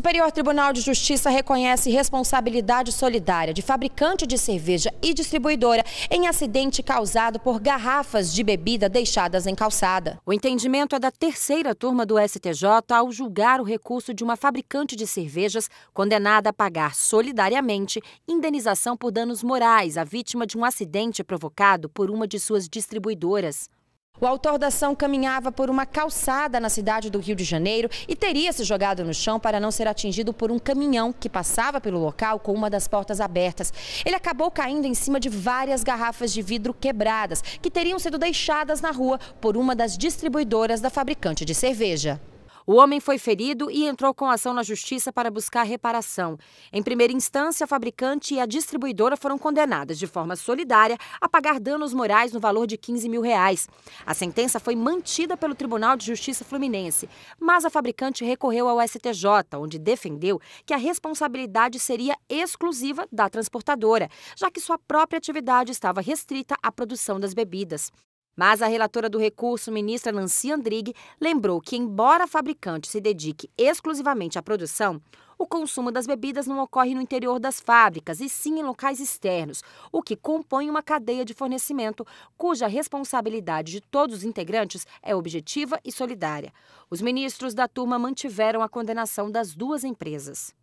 Superior Tribunal de Justiça reconhece responsabilidade solidária de fabricante de cerveja e distribuidora em acidente causado por garrafas de bebida deixadas em calçada. O entendimento é da terceira turma do STJ ao julgar o recurso de uma fabricante de cervejas condenada a pagar solidariamente indenização por danos morais à vítima de um acidente provocado por uma de suas distribuidoras. O autor da ação caminhava por uma calçada na cidade do Rio de Janeiro e teria se jogado no chão para não ser atingido por um caminhão que passava pelo local com uma das portas abertas. Ele acabou caindo em cima de várias garrafas de vidro quebradas, que teriam sido deixadas na rua por uma das distribuidoras da fabricante de cerveja. O homem foi ferido e entrou com ação na justiça para buscar reparação. Em primeira instância, a fabricante e a distribuidora foram condenadas de forma solidária a pagar danos morais no valor de 15 mil reais. A sentença foi mantida pelo Tribunal de Justiça Fluminense, mas a fabricante recorreu ao STJ, onde defendeu que a responsabilidade seria exclusiva da transportadora, já que sua própria atividade estava restrita à produção das bebidas. Mas a relatora do recurso, ministra Nancy Andrighi, lembrou que, embora a fabricante se dedique exclusivamente à produção, o consumo das bebidas não ocorre no interior das fábricas, e sim em locais externos, o que compõe uma cadeia de fornecimento cuja responsabilidade de todos os integrantes é objetiva e solidária. Os ministros da turma mantiveram a condenação das duas empresas.